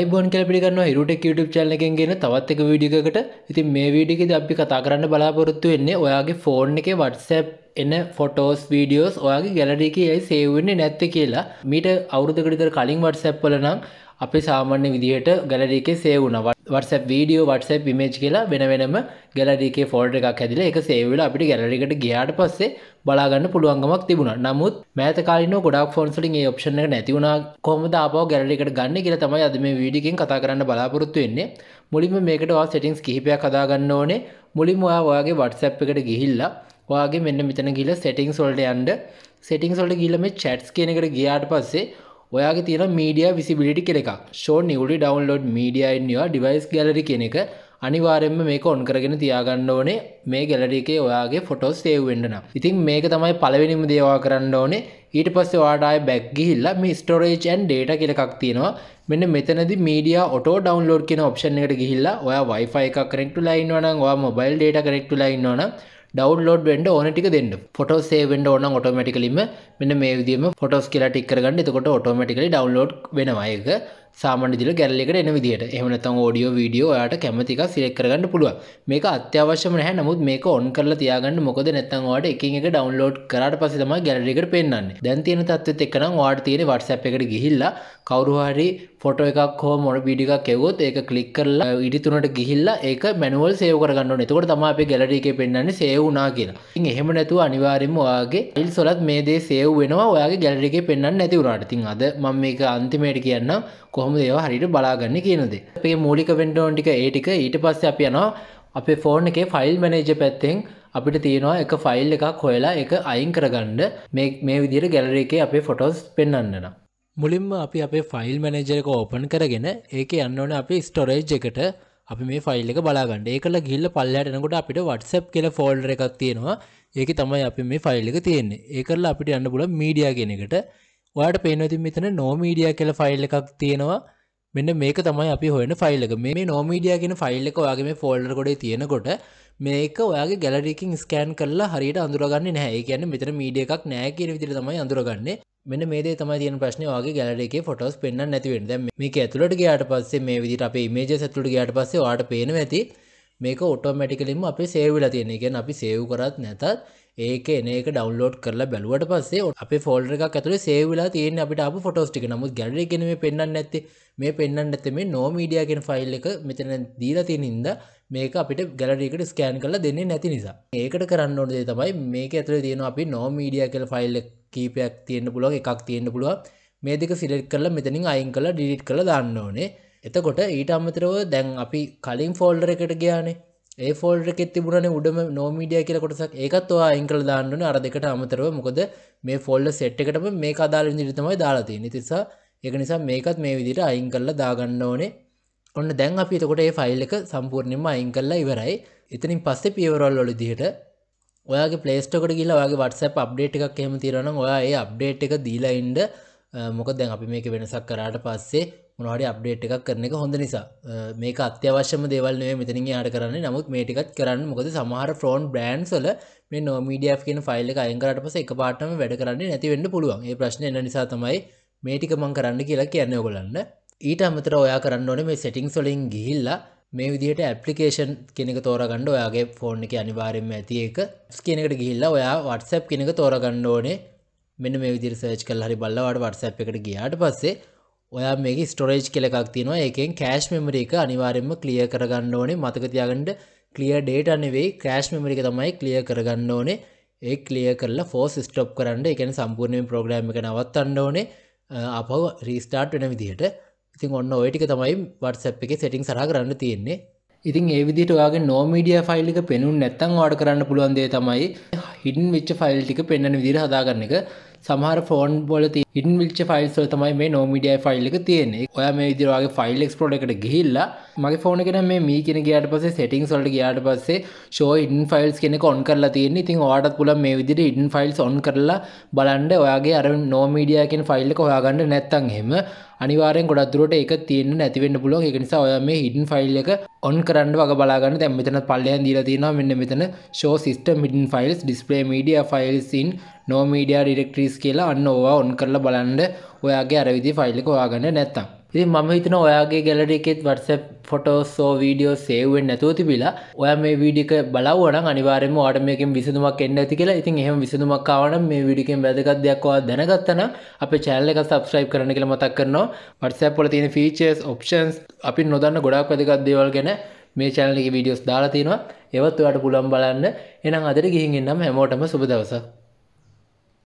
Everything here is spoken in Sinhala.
අයිබෝන් කැල් පිගන්න හිරුටක් YouTube චැල්ල එකෙන් ගෙන තවත් එක විඩිකට ඉතින් මේ වීඩිකෙද අපි කතා කරන්න බලාපොරොත්තු වෙන්නේ ඔයාගේ ෆෝන් එක වටසැප් එන ෆොටෝස් වීඩියෝස් ඔයාගේ ගැලඩික ඇයි සේවන්නේ නැත්ත කියලා මීට අවුරුදකටිතර කලින් වටසැප්පලනම් අපි සාමාන්‍ය විදිහට ගැලරිකේ සේවුන වටසැප් වීඩියෝ වටසැප් ඉමේජ් කියලා වෙන වෙනම ගැලරිකේ ෆෝල්ඩ එකක් හැදිලා ඒක සේව්වෙලා අපිට ගැලරිකට ගියාට පස්සේ බලාගන්න පුළුවන්ගමක් තිබුණා. නමුත් මෑත කාලින ගොඩක් ෆෝන්ස් වලින් මේ ඔප්ෂන් එක නැති වුණා. කොහොමද ආපහු ගැලරිකට ගන්න කියලා තමයි අද මේ වීඩියෝ එකෙන් කතා කරන්න බලාපොරොත්තු වෙන්නේ. මුලින්ම මේකට ඔයා සෙටින්ස් කිහිපයක් හදා ගන්න ඕනේ. මුලින්ම ඔයා ඔයාගේ WhatsApp එකට ගිහිල්ලා ඔයාගේ මෙන්න මෙතන ගිහලා සෙටින්ස් වලට යන්න සෙටින්ස් වලට ගිහලා මේ chats කියන එකට ගියාට පස්සේ ඔයාගේ තියෙන මීඩිය විසිබිලිටි කෙ එකක් ෂෝ නිවුඩි ඩවන්ලෝඩ් මීඩියන්වා ඩිවයිස් ගැලරි කෙන එක අනිවාරෙන්ම මේක ඔන් කරගෙන තියාගන්න ඕනේ මේ ගැලඩිකේ ඔයාගේ ෆොටෝස් සේව් වෙන්නන ඉතින් මේක තමයි පළවෙනිම දේවා කරන්න ඕනේ ඊට පස්සේ ඔයාටය බැක් ගිහිල්ලා මේ ස්ටෝරේජ් ඇන් ඩේටා කියලා එකක් තියෙනවා මෙන්න මෙතනදි මීඩියා ඔටෝ ඩවුන්ලෝඩ් කියන ඔප්ෂන් එකට ගිහිල්ලා ඔයා Wi-Fi එකක් කනෙක්ට් වෙලා ඉන්නවනම් ඔයා මොබයිල් ඩේටා කනෙක්ට් වෙලා ඉන්නවනම් ඩවන්ලෝඩ් වෙන්ඩ ඕන ටික දෙන්න ෆොටෝ සේවෙන්ඩ ඕන ඔටෝමටිකලින්ම මෙන්න මේ විදිම ෆොටෝස් කියලා ටික්කරගන්න එතකොට ඔටෝමටිකලි ඩවන්ලෝඩ් වෙනවායක සාමන්ඩිදිල ගැල්ලෙකට එන විදිට එහමනතම් ෝඩියෝ වීඩියෝ යාට කැමතික සිලෙක් කරගන්න පුළුව මේක අත්‍යවශ්‍යම නැහැ නමුත් මේක ඔන් කරලා තියාගන්න මොකද නැත්තම් ඔයාට එකින් එක ඩවුන්ලෝඩ් කරාට පස්සේ තමයි ගැලරි එකට පෙන්වන්නේ දැන් තියෙන තත්ත්වෙත් එක්ක නම් ඔයාට තියෙන WhatsApp එකට ගිහිල්ලා කවුරු හරි ෆොටෝ එකක් හෝ මොන වීඩියෝ එකක් එවුවොත් ඒක ක්ලික් කරලා ඉඩි තුනට ගිහිල්ලා ඒක මැනුවල් සේව් කරගන්න ඕනේ. එතකොට තමයි අපේ ගැලරි එකේ පෙන්වන්නේ සේව් වුණා කියලා. ඉතින් එහෙම නැතුව අනිවාර්යයෙන්ම ඔයාගේ ෆයිල්ස් වලත් මේ දේ සේව් වෙනවා. ඔයාගේ ගැලරි එකේ පෙන්වන්නේ නැති වුණාට. ඉතින් අද මම මේක අන්තිමේට කියන්නම් කොහොම ඒවා හරිට බලාගන්න කියනද. අපේ මූලික වෙන්ඩෝන් ටික ඒටික ඊට පස්ස අප යනවා අපේ ෆෝර්න් එකේ ෆයිල් මනේජ පැත්තෙන් අපිට තියෙනවා එක ෆයිල් එකක් හොයලා එක අයින් කරගන්න මේ විදිර ගැලර එකේ අපේ ෆොටෝස් පෙන්න්නන. මුලින්ම අපි අපේ ෆයිල් මනජරක ඕපන් කරගෙන ඒක යන්න ඕන අපි ස්ටොරේජ් එකට අපි මේ ෆයිල් එක බලාගන්න ඒකල ගිල්ල පල්ලටනකොට අපිට වටසප් කියල ෆෝල්ඩර එකක් තියෙනවා ඒක තමයි අපි මේ ෆයිල් එක තියෙන්නේ ඒකරල අපිට යන්න පුල මීඩියා කෙනෙකට ඔයාට පේනති මෙතන නෝමීඩිය කියල ෆයිල් එකක් තියෙනවා මෙන්න මේක තමයි අපි හොයන ෆයිල් එක මේ නෝමීඩිය කියෙන ෆයිල් එක ඔයාගේ මේ ෆෝල්ඩර් කොඩේ තියෙනකොට මේක ඔයාගේ ගැලරීකින් ස්කෑන් කරලා හරියට අඳුරගන්න නැහැ කියන්න මෙතර මීඩිය එකක් නෑ කියන විදිර තමයි අඳුරගන්නේ මෙන්න මේදේ තමයි තියෙන ප්‍රශ්නේ ඔයාගේ ගැලරි එකේ ෆොටෝස් පෙන්වන්න නැති වෙන්නේ. දැන් මේක ඇතුළට ගියාට පස්සේ මේ විදිහට අපේ ඉමේජස් ඇතුළට ගියාට පස්සේ ඔයාට පේනවා ඇති මේක ඔටෝමැටිකලිම අපේ සේව් වෙලා තියෙන. ඒ කියන්නේ අපි සේව් කරත් නැතත් ඒක එන එක ඩවන්ලෝඩ් කරලා බැලුවට පස්සේ අප ෆෝල්ඩ එකක් ඇතුළේ සේව් වෙලා තියෙන අපිට අප ෆොටෝස් ටික. නමුත් ගැලරි එකේ මේ පෙන්වන්න නැත්තේ මේ පෙන්වන්න නැත්තේ මේ no media කියන ෆයිල් එක මෙතන දීලා තියෙන ඉඳ මේක අපිට ගැලරි එකට ස්කෑන් කරලා දෙන්නේ නැති නිසා. ඒකට කරන්න ඕන දේ තමයි මේක ඇතුළේ තියෙන අපි no media කියලා ෆයිල් කීපයක් තියෙන්න පුළුවන් එකක් තියෙන්න පුළුවන්. මේ දෙක සිලෙක්ට් කරලා මෙතනින් අයින් කරලා ඩිලීට් කරලා දාන්න ඕනේ. එතකොට ඊට අමතරව දැන් අපි කලින් ෆෝල්ඩර් එකට ගියානේ ඒ ෆෝල්ඩර් එකෙත් තිබුණනේ උඩම නෝමීඩියා කියලා කොටසක් ඒකත් ඔයා අයින් කරලා දාන්න ඕනේ අර දෙකට අමතරව මොකද මේ ෆෝල්ඩර් සෙට් එකටම මේක අදාළ විදිහට තමයි දාලා තියෙන්නේ ඒ නිසා ඒක නිසා මේකත් මේ විදිහට අයින් කරලා දාගන්න ඕනේ ඔන්න දැන් අපි එතකොට ඒ ෆයිල් එක සම්පූර්ණයෙන්ම අයින් කරලා ඉවරයි. එතනින් පස්සේ පියවරවල් වල විදිහට ඔයාගේ Play Store එකට ගිහලා ඔයාගේ WhatsApp අප්ඩේට් එකක් එහෙම තියනවා නම් ඔයා ඒ අප්ඩේට් එක දීලා ඉන්න මොකද දැන් අපි මේක වෙනසක් කරාට පස්සේ මොනවාඩි අප්ඩේට් එකක් කරන එක හොඳ නිසා මේක අත්‍යවශ්‍යම දෙවල් නේ මෙතනින් යාට කරන්නේ නමුත් මේ ටිකත් කරන්න මොකද සමහර ෆ්‍රෝන් බ්‍රන්ඩ්ස් වල මේ නෝමීඩියා කියන ෆයිල් එක අයින් කරාට පස්සේ එකපාරටම වැඩ කරන්නේ නැති වෙන්න පුළුවන්. ඒ ප්‍රශ්නේ එන නිසා තමයි මේ ටික මම කරන්න කියලා කියන්නේ ඔයගොල්ලන්ට. ඊට අමතරව ඔයා කරන්න ඕනේ මේ සෙටින්ග්ස් වලින් ගිහිල්ලා මේ විදිහට ඇපලිකේෂන් කෙනෙක තෝරගන්න ඔයාගේ ෆෝන් එක අනිවාරෙන්ම ඇති එක ස්කනකට ගිල්ලා ඔයා වටසැප් කෙනෙක තෝරගන්න ඕනේ මෙන්න මේ විදිර සර්ච් කල් හරි බල්ලවට වටසැප් එකට ගියාට පස්සේ ඔයා මේක ස්ටොරේජ් කෙලෙකක් තියෙනවා ඒකෙන් කෑශ් මෙමරි එක අනිවාරෙන්ම ක්ලිය කරගන්න ඕනේ මතකතියාගන්නට කලිය ඩේට අනෙවෙයි ක්‍රෑශ් මෙමරික තමයි කලිය කරගන්න ඕනේ ඒ කලිය කරලා ෆෝස් ස්ටප් කරන්න එකන සම්පූර්ණයෙන් ප්‍රෝග්‍රම් එක නවත්තන්න ඕනේ අපව රීස්ටාර්ට් වෙන විදිහට ඉතින් ඔන්න ඔයටික තමයි වටසැප් එක සෙටිං සහ කරන්න තියෙන්නේ ඉතින් ඒ විදිහට ඔයාගේ නෝමීඩිය ෆයිල් එක පෙනුන් නැත්තම් ඔයාට කරන්න පුළුවන් දේ තමයි හිඩන් වෙච්ච ෆයිල් ටික පෙන්වන විදිහට හදාගන්න එක සමහර ෆෝන් වල තියෙන හින් විල්ච ෆයිල්සල් තමයි මේ නෝමිඩිය ෆයිල් එක තියෙන්නේ ඔය මේ විදිරවාගේ ෆයිල් එක්ස්පෝට් එකට ගිහිල්ලා මගේ ෆෝන කෙන මේ මී කෙන ගයාට පසේ සෙටිං සොල්ට ගයාට පස්සේ ෂෝ ඉන් ෆයිල්ස් කෙනෙ ඔන් කරලා තියෙන්නේ ඉතින් වාටත් පුල මේ විදිර ඉන් ෆයිල්ස් ඔන් කරලා බලන්ඩ ඔයාගේ අර නෝමිඩියකෙන් ෆයිල් එක හොයාගන්න නැත්තන් හෙම අනිවාරෙන් ගොඩක්දුරට එක තියන්න නැතිවෙන්න පුලුව එක නිසා ඔය මේ හිඩන් ෆයිල් එක ඔන් කරන්න වග බලාගන්න දැම් මෙතන පල්ලයන් දීලා තියෙනවා මෙන්න මෙතන ෂෝ සිස්ටම් මිඩන් ෆයිල්ස් ඩිස්පලේ මීඩිය ෆයිල්සින් නෝමීඩිය ඩිරෙක්ට්‍රීස් කියලා අන්න ඕවා ඔන් කරලා බලන්ඩ ඔයාගේ අරවිදි ෆයිල්ලික වාගන්න නැත්තම් ඉති ම හිතන ඔයාගේ ගැලට එකෙත් වටස ෆොටෝස්සෝ වීඩියෝ සේවෙන් නැතුව තිබිලා ඔය මේ වීඩික බලවන අනිවාරම අඩමයකින් විසඳමක් එන්න ඇති කියලා ඉතින් එහම විසඳමක්කාවන මේ විඩිකෙන් වැදගත්දයක්වා දැනගත්තන අප චෑල්ල එක සබස්්‍රයිප් කරන කියල මතක් කරනවා වටසැප් පොල තියෙන ෆීචස් ඔප්ෂන්ස් අපි නොදන්න ගොඩක් වැදගත් දේවල් ගැන මේ චැනලි වීඩියෝස් දාලා තියෙනවා එවත් ඔයාට පුළම් බලන්න එනම් අදර ගිහින්න්නම් හැමෝටම සුබදවසා